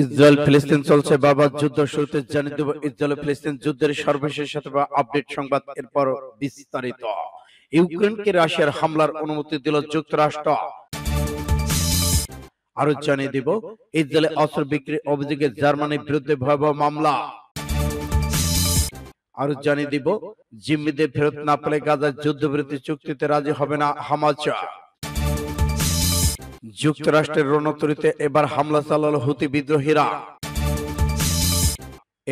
Israel ফিলিস্তিন চলছে বাবা যুদ্ধ শুরুতে জানিয়ে দেব ইসরায়েল ফিলিস্তিন যুদ্ধের সর্বশেষ বা আপডেট সংবাদ এরপর বিস্তারিত ইউক্রেনকে রাশিয়ার হামলার অনুমতি দিল যুক্তরাষ্ট্র আরো জানিয়ে দিব ইসরায়েলে অস্ত্র বিক্রির অভিযোগে জার্মানির বিরুদ্ধে ভয়াবহ মামলা আরো জানিয়ে দিব জিম্মিদের ফেরত না পেলে গাজার যুদ্ধবিরতি চুক্তিতে রাজি হবে না হামাচা যুক্তরাষ্ট্রের রণতরিতে এবার হামলা চালাল হুতি বিদ্রোহীরা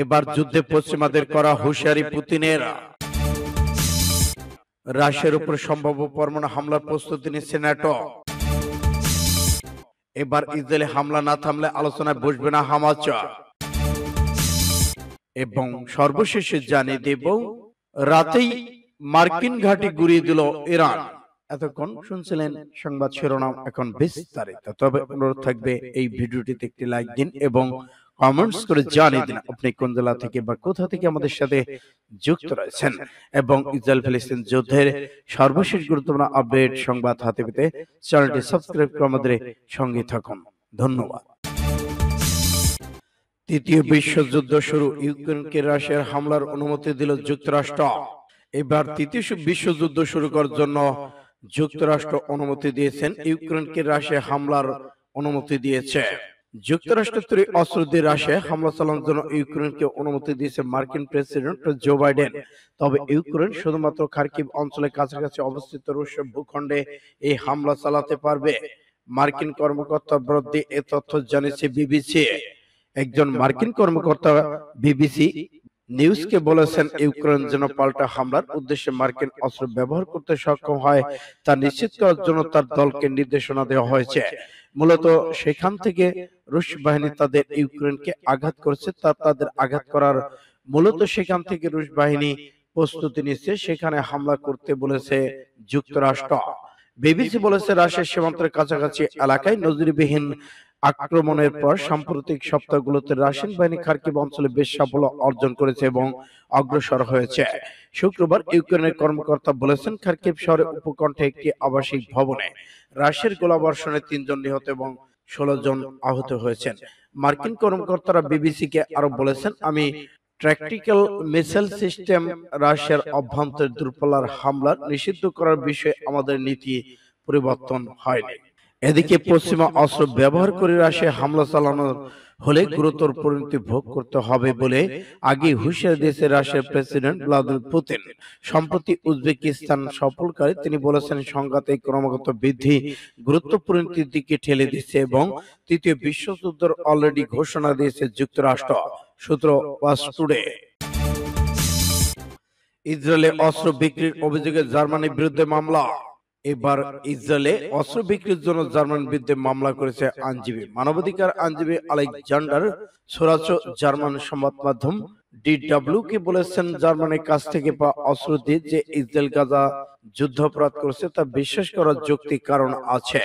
এবার যুদ্ধে পশ্চিমাদের করা হুশিয়ারি পুতিনের রাশিয়ার উপর সম্ভাব্য পরমাণু হামলার প্রস্তুতি নিচ্ছে ন্যাটো এবার ইসরায়েলে হামলা না থামলে আলোচনায় বসবে না হামাচ এবং সর্বশেষে জানিয়ে দেব রাতেই মার্কিন ঘাটি গুড়িয়ে দিল ইরান এতক্ষণ শুনছিলেন সংবাদ শিরোনাম এখন বিস্তারিত তবে অনুরোধ থাকবে এই ভিডিওটিতে একটি লাইক দিন এবং কমেন্টস করে জানিয়ে দিন আপনি কোন জেলা থেকে বা কোথা থেকে আমাদের সাথে যুক্ত রয়েছেন এবং ইসরায়েল ফিলিস্তিন যুদ্ধের সর্বশেষ গুরুত্বপূর্ণ আপডেট সংবাদ হাতে পেতে চ্যানেলটি সাবস্ক্রাইব করে আমাদের সঙ্গে থাকুন ধন্যবাদ তৃতীয় বিশ্বযুদ্ধ শুরু ইউক্রেনকে রাশিয়ার হামলার অনুমতি দিল যুক্তরাষ্ট্র এবার তৃতীয় বিশ্বযুদ্ধ শুরু করার জন্য যুক্তরাষ্ট্র অনুমতি দিয়েছেন ইউক্রেনকে রাশিয়া হামলার অনুমতি দিয়েছে যুক্তরাষ্ট্র তৈরি অস্ত্র দিয়ে হামলা চালানোর জন্য ইউক্রেনকে অনুমতি দিয়েছে মার্কিন প্রেসিডেন্ট জো বাইডেন তবে ইউক্রেন শুধুমাত্র খার্কিব অঞ্চলের কাছাকাছি অবস্থিত রুশ ভূখণ্ডে এই হামলা চালাতে পারবে মার্কিন কর্মকর্তা বৃদ্ধি এ তথ্য জানিয়েছে বিবিসি একজন মার্কিন কর্মকর্তা বিবিসি নিউজকে বলেছেন ইউক্রেন যেন পাল্টা হামলার উদ্দেশ্যে মার্কিন অস্ত্র ব্যবহার করতে সক্ষম হয় তা নিশ্চিত করার জন্য তার দলকে নির্দেশনা দেওয়া হয়েছে মূলত সেখান থেকে রুশ বাহিনী তাদের ইউক্রেনকে আঘাত করেছে তা তাদের আঘাত করার মূলত সেখান থেকে রুশ বাহিনী প্রস্তুতি নিচ্ছে সেখানে হামলা করতে বলেছে যুক্তরাষ্ট্র বিবিসি বলেছে রাশিয়ার সীমান্তের কাছাকাছি এলাকায় নজিরবিহীন আক্রমণের পর সাম্প্রতিক সপ্তাহগুলোতে রাশিয়ান বাহিনী খার্কিব অঞ্চলে বেশ সাফল্য অর্জন করেছে এবং অগ্রসর হয়েছে শুক্রবার ইউক্রেনের কর্মকর্তা বলেছেন খার্কিব শহরে উপকণ্ঠে একটি আবাসিক ভবনে রাশিয়ার গোলাবর্ষণে তিনজন নিহত এবং ষোলো জন আহত হয়েছেন মার্কিন কর্মকর্তারা বিবিসিকে আরো বলেছেন আমি ট্র্যাকটিক্যাল মিসাইল সিস্টেম রাশিয়ার অভ্যন্তর দূরপাল্লার হামলা নিষিদ্ধ করার বিষয়ে আমাদের নীতি পরিবর্তন হয়নি এদিকে পশ্চিমা অস্ত্র ব্যবহার করে রাশিয়া হামলা চালানোর হলে গুরুতর পরিণতি ভোগ করতে হবে বলে আগে হুশিয়ার দিয়েছে রাশিয়ার প্রেসিডেন্ট ভ্লাদিমির পুতিন সম্প্রতি উজবেকিস্তান সফলকারী তিনি বলেছেন সংঘাতে ক্রমাগত বৃদ্ধি গুরুত্ব পরিণতির দিকে ঠেলে দিচ্ছে এবং তৃতীয় বিশ্বযুদ্ধের অলরেডি ঘোষণা দিয়েছে যুক্তরাষ্ট্র সূত্র টুডে ইসরায়েলে অস্ত্র বিক্রির অভিযোগে জার্মানির বিরুদ্ধে মামলা এবার ইসরায়েলে অস্ত্র বিক্রির জন্য জার্মান বিরুদ্ধে মামলা করেছে আইনজীবী মানবাধিকার আইনজীবী আলেকজান্ডার সোরাচ জার্মান সংবাদ মাধ্যম ডিডাব্লিউ কে বলেছেন জার্মানির কাছ থেকে পা অস্ত্র দিয়ে যে ইসরায়েল গাজা যুদ্ধাপরাধ করছে তা বিশ্বাস করার যৌক্তিক কারণ আছে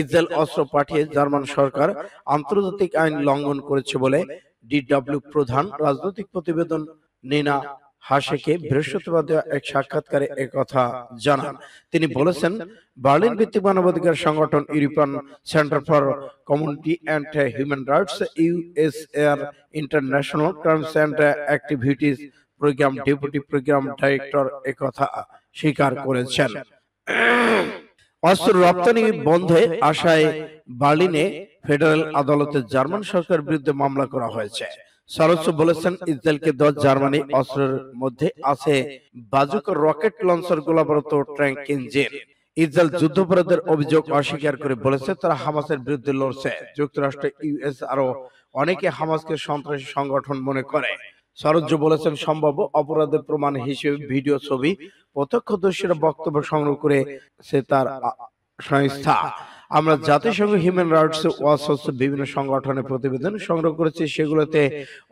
ইসরায়েল অস্ত্র পাঠিয়ে জার্মান সরকার আন্তর্জাতিক আইন লঙ্ঘন করেছে বলে ডিডাব্লিউ প্রধান রাজনৈতিক প্রতিবেদন নিনা হাসিকে বৃহস্পতিবার এক সাক্ষাৎকারে কথা জানান তিনি বলেছেন বার্লিন ভিত্তিক মানবাধিকার সংগঠন European centre for community and human rights USAR international terms and activities programme deputy programme director কথা স্বীকার করেছেন অস্ত্র রপ্তানি বন্ধে আশায় বার্লিনে ফেডারেল আদালতে জার্মান সরকার বিরুদ্ধে মামলা করা হয়েছে বলেছেন ইসরায়েলকে দশ জার্মানি অস্ত্রের মধ্যে আছে বাজুক রকেট লঞ্চার গোলাবরত ট্যাঙ্ক ইঞ্জিন ইসরায়েল অভিযোগ অস্বীকার করে বলেছে তারা হামাসের বিরুদ্ধে লড়ছে যুক্তরাষ্ট্র ইউএস আরো অনেকে হামাসকে সন্ত্রাসী সংগঠন মনে করে সরজ্জ বলেছেন সম্ভাব্য অপরাধের প্রমাণ হিসেবে ভিডিও ছবি প্রত্যক্ষদর্শীরা বক্তব্য সংগ্রহ করে সে তার সংস্থা আমরা জাতিসংঘ হিউম্যান রাইটস ওয়াচ বিভিন্ন সংগঠনের প্রতিবেদন সংগ্রহ করেছি সেগুলোতে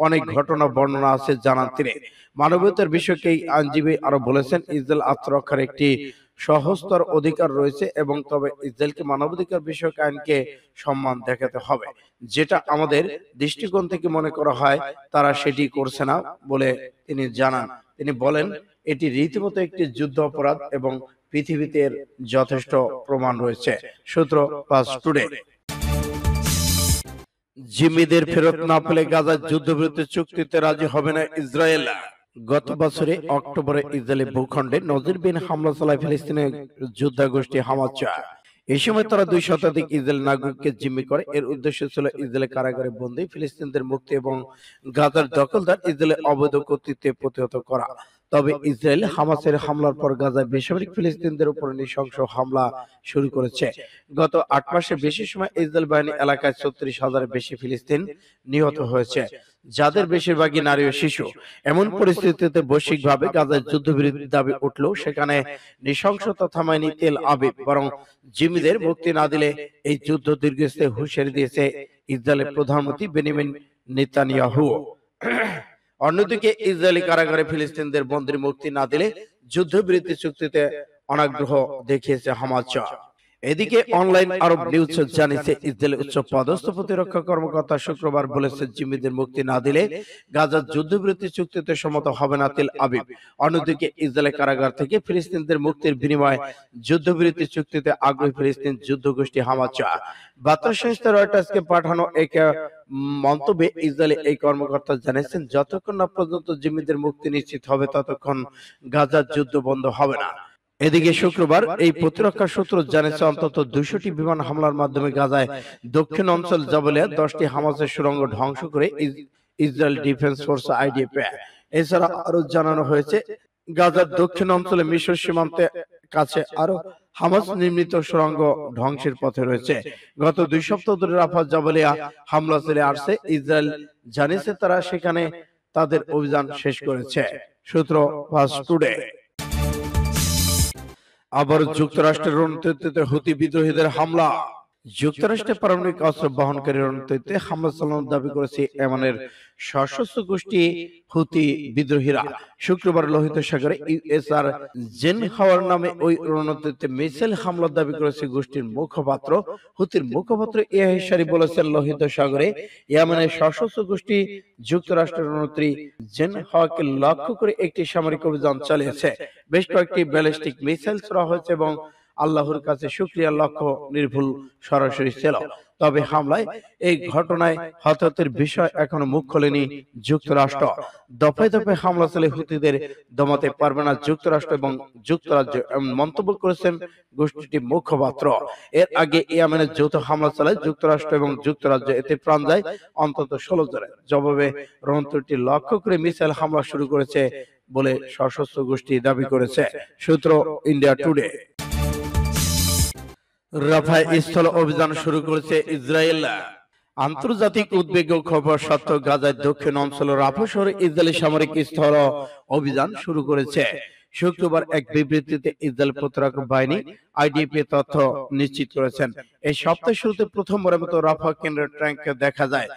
অনেক ঘটনা বর্ণনা আছে জানান তিনি মানবতার বিষয়কে আইনজীবী আরো বলেছেন ইসরায়েল আত্মরক্ষার একটি সহস্তর অধিকার রয়েছে এবং তবে ইসরায়েলকে মানবাধিকার বিষয়ক আইনকে সম্মান দেখাতে হবে যেটা আমাদের দৃষ্টিকোণ থেকে মনে করা হয় তারা সেটি করছে না বলে তিনি জানান তিনি বলেন এটি রীতিমতো একটি যুদ্ধ অপরাধ এবং পৃথিবীতে যথেষ্ট প্রমাণ রয়েছে সূত্র পাস টুডে জিম্মিদের ফেরত না পেলে গাজার যুদ্ধবিরতি চুক্তিতে রাজি হবে না ইসরায়েল গত বছরে অক্টোবরে ইসরায়েলের ভূখণ্ডে নজির বিন হামলা চালায় ফিলিস্তিনের যুদ্ধাগোষ্ঠী হামাচা এই সময় তারা দুই শতাধিক ইসরায়েল নাগরিককে জিম্মি করে এর উদ্দেশ্য ছিল ইসরায়েলের কারাগারে বন্দী ফিলিস্তিনদের মুক্তি এবং গাজার দখলদার ইসরায়েলের অবৈধ কর্তৃত্বে প্রতিহত করা তবে ইসরায়েল হামাসের হামলার পর গাজায় বেসামরিক ফিলিস্তিনদের উপর নৃশংস হামলা শুরু করেছে গত আট মাসের বেশি সময় ইসরায়েল বাহিনী এলাকায় ছত্রিশ হাজারের বেশি ফিলিস্তিন নিহত হয়েছে যাদের বেশিরভাগই নারী ও শিশু এমন পরিস্থিতিতে বৈশ্বিকভাবে গাজার যুদ্ধবিরতির দাবি উঠলেও সেখানে নৃশংসতা থামায়নি তেল আবিব বরং জিমিদের মুক্তি না দিলে এই যুদ্ধ দীর্ঘস্থায়ী হুঁশিয়ারি দিয়েছে ইসরায়েলের প্রধানমন্ত্রী বেনিমিন নেতানিয়াহু অন্যদিকে ইসরায়েলি কারাগারে ফিলিস্তিনদের বন্দির মুক্তি না দিলে যুদ্ধবিরতি চুক্তিতে অনাগ্রহ দেখিয়েছে হামাজ এদিকে অনলাইন আরব নিউজ জানিয়েছে ইসরায়েলের উচ্চ পদস্থ প্রতিরক্ষা কর্মকর্তা শুক্রবার বলেছেন জিম্মিদের মুক্তি না দিলে গাজার যুদ্ধবিরতি চুক্তিতে সম্মত হবে না তেল আবিব অন্যদিকে ইসরায়েলের কারাগার থেকে ফিলিস্তিনদের মুক্তির বিনিময়ে যুদ্ধবিরতি চুক্তিতে আগ্রহী ফিলিস্তিন যুদ্ধ গোষ্ঠী হামাচা বার্তা সংস্থা রয়টার্সকে পাঠানো এক মন্তব্যে ইসরায়েলের এই কর্মকর্তা জানিয়েছেন যতক্ষণ না পর্যন্ত জিম্মিদের মুক্তি নিশ্চিত হবে ততক্ষণ গাজার যুদ্ধ বন্ধ হবে না এদিকে শুক্রবার এই প্রতিরক্ষা সূত্র জানিয়েছে অন্তত দুশোটি বিমান হামলার মাধ্যমে গাজায় দক্ষিণ অঞ্চল জবলে দশটি হামাসের সুরঙ্গ ধ্বংস করে ইসরায়েল ডিফেন্স ফোর্স আইডিএফ এছাড়া আরো জানানো হয়েছে গাজার দক্ষিণ অঞ্চলে মিশর সীমান্তে কাছে আরো হামাস নির্মিত সুরঙ্গ ধ্বংসের পথে রয়েছে গত দুই সপ্তাহ ধরে রাফা জাবলিয়া হামলা চলে আসছে ইসরায়েল জানিয়েছে তারা সেখানে তাদের অভিযান শেষ করেছে সূত্র ফাস্ট টুডে আবার যুক্তরাষ্ট্রের রণতৃত্বে হুতি বিদ্রোহীদের হামলা যুক্তরাষ্ট্রের পারমাণবিক অস্ত্র বহনকারী রণতৈতে হামলা চালানোর দাবি করেছে এমনের সশস্ত্র গোষ্ঠী হুতি বিদ্রোহীরা শুক্রবার লোহিত সাগরে ইউএসআর জেন হাওয়ার নামে ওই রণতৈতে মিসাইল হামলার দাবি করেছে গোষ্ঠীর মুখপাত্র হুতির মুখপাত্র ইয়াহিসারি বলেছেন লোহিত সাগরে ইয়ামানের সশস্ত্র গোষ্ঠী যুক্তরাষ্ট্রের রণতী জেন হাওয়াকে লক্ষ্য করে একটি সামরিক অভিযান চালিয়েছে বেশ কয়েকটি ব্যালিস্টিক মিসাইল ছোড়া হয়েছে এবং আল্লাহর কাছে সুক্রিয়া লক্ষ্য নির্ভুল সরাসরি ছিল তবে হামলায় এই ঘটনায় হতাহতের বিষয় এখনো মুখ খোলেনি যুক্তরাষ্ট্র দফায় দফায় হামলা চলে হুতিদের দমাতে পারবে না যুক্তরাষ্ট্র এবং যুক্তরাজ্য মন্তব্য করেছেন গোষ্ঠীটি মুখপাত্র এর আগে ইয়ামেনের যৌথ হামলা চালায় যুক্তরাষ্ট্র এবং যুক্তরাজ্য এতে প্রাণ যায় অন্তত ষোলো জনের জবাবে রণতরটি লক্ষ্য করে মিসাইল হামলা শুরু করেছে বলে সশস্ত্র গোষ্ঠী দাবি করেছে সূত্র ইন্ডিয়া টুডে রাফা স্থল অভিযান শুরু করেছে ইসরায়েল আন্তর্জাতিক উদ্বেগ ও খবর সত্ত্বেও গাজায় দক্ষিণ অঞ্চল রাফা শহরে ইসরায়েলি সামরিক স্থল অভিযান শুরু করেছে শুক্রবার এক বিবৃতিতে ইসরায়েল প্রতিরক্ষা বাহিনী আইডিপি তথ্য নিশ্চিত করেছেন এই সপ্তাহের শুরুতে প্রথমবারের মতো রাফা কেন্দ্রের ট্যাঙ্ক দেখা যায়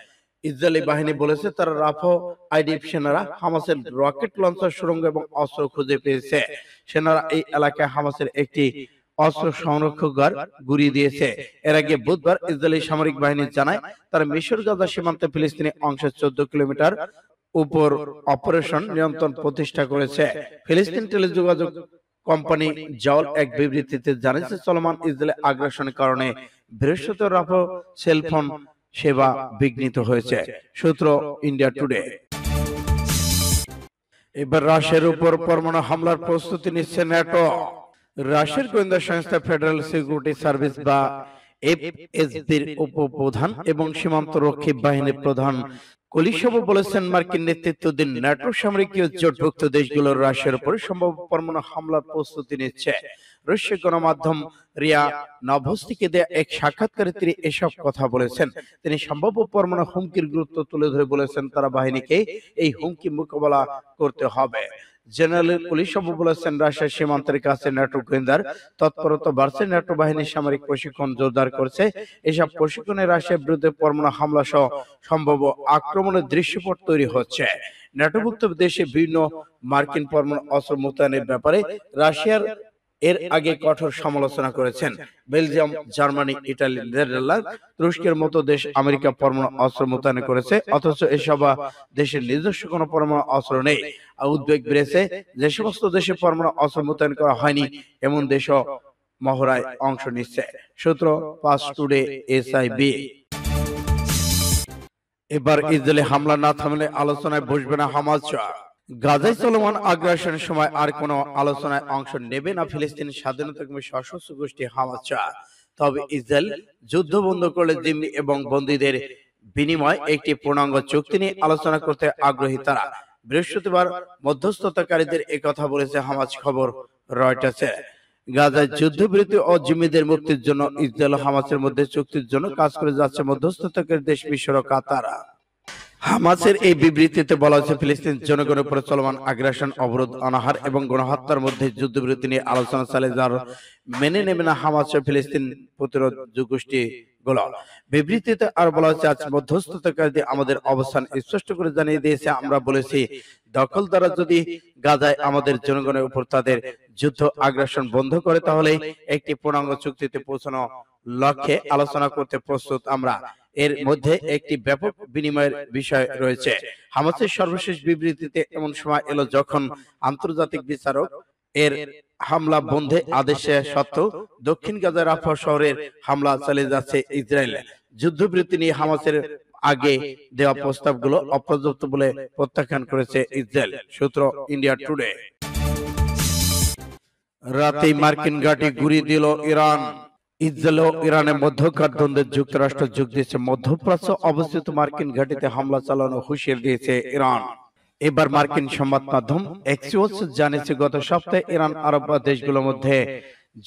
ইসরায়েলি বাহিনী বলেছে তারা রাফা আইডিএফ সেনারা হামাসের রকেট লঞ্চার সুরঙ্গ এবং অস্ত্র খুঁজে পেয়েছে সেনারা এই এলাকায় হামাসের একটি অস্ত্র সংরক্ষকগার গুড়িয়ে দিয়েছে এর আগে বুধবার ইসরায়েলি সামরিক বাহিনী জানায় তার মিশর গাজা সীমান্তে ফিলিস্তিনি অংশ চোদ্দ কিলোমিটার উপর অপারেশন নিয়ন্ত্রণ প্রতিষ্ঠা করেছে ফিলিস্তিন টেলিযোগাযোগ কোম্পানি জল এক বিবৃতিতে জানিয়েছে চলমান ইসরায়েল আগ্রাসনের কারণে বৃহস্পতিবার রাফ সেলফোন সেবা বিঘ্নিত হয়েছে সূত্র ইন্ডিয়া টুডে এবার রাশিয়ার উপর পরমাণু হামলার প্রস্তুতি নিচ্ছে ন্যাটো রাশের গোয়েন্দা সংস্থা ফেডারেল সিকিউরিটি সার্ভিস বা এফএসবির উপপ্রধান এবং সীমান্ত রক্ষী বাহিনীর প্রধান কলিশব বলেছেন মার্কিন নেতৃত্বাধীন ন্যাটো সামরিকীয় জোটভুক্ত দেশগুলোর রাশের উপর সম্ভব পরমাণু হামলার প্রস্তুতি নিচ্ছে রুশ গণমাধ্যম রিয়া নভস্তিকে দেয়া এক সাক্ষাৎকারে তিনি এসব কথা বলেছেন তিনি সম্ভাব্য পরমাণু হুমকির গুরুত্ব তুলে ধরে বলেছেন তারা বাহিনীকে এই হুমকি মোকাবেলা করতে হবে জেনারেল পুলিশ সব বলেছেন রাশিয়ার সীমান্তের কাছে ন্যাটো গোয়েন্দার তৎপরতা বাড়ছে ন্যাটো বাহিনী সামরিক প্রশিক্ষণ জোরদার করছে এসব প্রশিক্ষণে রাশিয়ার বিরুদ্ধে পরমাণু হামলা সহ সম্ভব আক্রমণের দৃশ্যপট তৈরি হচ্ছে ন্যাটোভুক্ত দেশে বিভিন্ন মার্কিন পরমাণু অস্ত্র মোতায়েনের ব্যাপারে রাশিয়ার এর আগে কঠোর সমালোচনা করেছেন বেলজিয়াম জার্মানি ইটালি নেদারল্যান্ড তুরস্কের মতো দেশ আমেরিকা পরমাণু অস্ত্র মোতায়েন করেছে অথচ এসব দেশের নিজস্ব কোনো পরমাণু অস্ত্র নেই উদ্বেগ বেড়েছে যে সমস্ত দেশে পরমাণু অস্ত্র মোতায়েন করা হয়নি এমন দেশও মহড়ায় অংশ নিচ্ছে সূত্র পাস টুডে এসআইবি এবার ইসরায়েলে হামলা না থামলে আলোচনায় বসবে না হামাজ গাজাই চলমান আগ্রাসনের সময় আর কোনো আলোচনায় অংশ নেবে না ফিলিস্তিনের স্বাধীনতা কর্মী সশস্ত্র গোষ্ঠী হামাস তবে ইসরায়েল যুদ্ধ বন্ধ করলে জিম্মি এবং বন্দীদের বিনিময় একটি পূর্ণাঙ্গ চুক্তি নিয়ে আলোচনা করতে আগ্রহী তারা বৃহস্পতিবার মধ্যস্থতাকারীদের কথা বলেছে হামাজ খবর রয়টাসে গাজায় যুদ্ধবিরতি ও জিম্মিদের মুক্তির জন্য ইসরায়েল হামাজের মধ্যে চুক্তির জন্য কাজ করে যাচ্ছে মধ্যস্থতাকারী দেশ মিশর তারা কাতারা হামাসের এই বিবৃতিতে বলা হয়েছে ফিলিস্তিন জনগণের উপরে চলমান আগ্রাসন অবরোধ অনাহার এবং গণহত্যার মধ্যে যুদ্ধবিরতি নিয়ে আলোচনা চালিয়ে যাওয়ার মেনে নেবে না হামাস ফিলিস্তিন প্রতিরোধ যুগোষ্ঠী গুলো বিবৃতিতে আর বলা আজ মধ্যস্থতাকারী আমাদের অবস্থান স্পষ্ট করে জানিয়ে দিয়েছে আমরা বলেছি দখল দ্বারা যদি গাজায় আমাদের জনগণের উপর তাদের যুদ্ধ আগ্রাসন বন্ধ করে তাহলে একটি পূর্ণাঙ্গ চুক্তিতে পৌঁছানো লক্ষ্যে আলোচনা করতে প্রস্তুত আমরা এর মধ্যে একটি ব্যাপক বিনিময়ের বিষয় রয়েছে হামাসের সর্বশেষ বিবৃতিতে এমন সময় এলো যখন আন্তর্জাতিক বিচারক এর হামলা বন্ধে আদেশে সত্ত্বেও দক্ষিণ গাজা রাফা শহরের হামলা চালিয়ে যাচ্ছে ইসরায়েল যুদ্ধবৃত্তি নিয়ে হামাসের আগে দেওয়া প্রস্তাবগুলো অপর্যাপ্ত বলে প্রত্যাখ্যান করেছে ইসরায়েল সূত্র ইন্ডিয়া টুডে রাতেই মার্কিন ঘাটে ঘুরিয়ে দিল ইরান ইসরায়েল ও ইরানের মধ্যকার দ্বন্দ্বে যুক্তরাষ্ট্র যোগ দিয়েছে মধ্যপ্রাচ্য অবস্থিত মার্কিন ঘাটিতে হামলা চালানো হুঁশিয়ারি দিয়েছে ইরান এবার মার্কিন সংবাদ মাধ্যম এক্সিওস জানিয়েছে গত সপ্তাহে ইরান আরব দেশগুলোর মধ্যে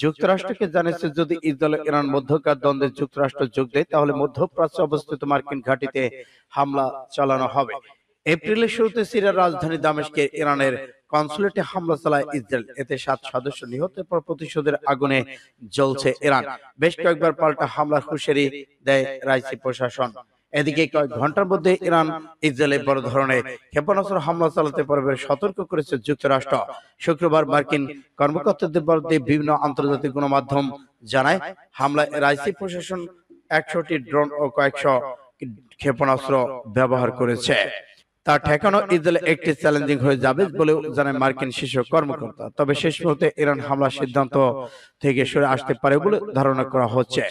যুক্তরাষ্ট্রকে জানিয়েছে যদি ইসরায়েল ইরান মধ্যকার দ্বন্দ্বে যুক্তরাষ্ট্র যোগ দেয় তাহলে মধ্যপ্রাচ্য অবস্থিত মার্কিন ঘাটিতে হামলা চালানো হবে এপ্রিলের শুরুতে সিরিয়ার রাজধানী দামেস্কে ইরানের কনসুলেটে হামলা চালায় ইসরায়েল এতে সাত সদস্য নিহতের পর প্রতিশোধের আগুনে জ্বলছে ইরান বেশ কয়েকবার পাল্টা হামলা হুঁশিয়ারি দেয় রাইসি প্রশাসন এদিকে কয়েক ঘন্টার মধ্যে ইরান ইসরায়েলে বড় ধরনের ক্ষেপণাস্ত্র হামলা চালাতে পারবে সতর্ক করেছে যুক্তরাষ্ট্র শুক্রবার মার্কিন কর্মকর্তাদের বরাদ্দে বিভিন্ন আন্তর্জাতিক গণমাধ্যম জানায় হামলায় রাইসি প্রশাসন একশোটি ড্রোন ও কয়েকশো ক্ষেপণাস্ত্র ব্যবহার করেছে তা ঠেকানো ইসরায়েল একটি চ্যালেঞ্জিং হয়ে যাবে বলেও জানায় মার্কিন শীর্ষ কর্মকর্তা তবে শেষ মুহূর্তে ইরান হামলার সিদ্ধান্ত থেকে সরে আসতে পারে বলে ধারণা করা হচ্ছে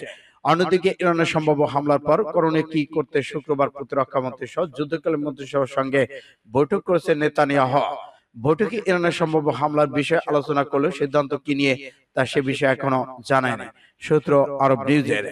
অন্যদিকে ইরানের সম্ভাব্য হামলার পর করণে কি করতে শুক্রবার প্রতিরক্ষা মন্ত্রী সহ যুদ্ধকালীন মন্ত্রিসভার সঙ্গে বৈঠক করেছে নেতানিয়াহ বৈঠকে ইরানের সম্ভাব্য হামলার বিষয়ে আলোচনা করলেও সিদ্ধান্ত কি নিয়ে তা সে বিষয়ে এখনো জানায়নি সূত্র আরব নিউজের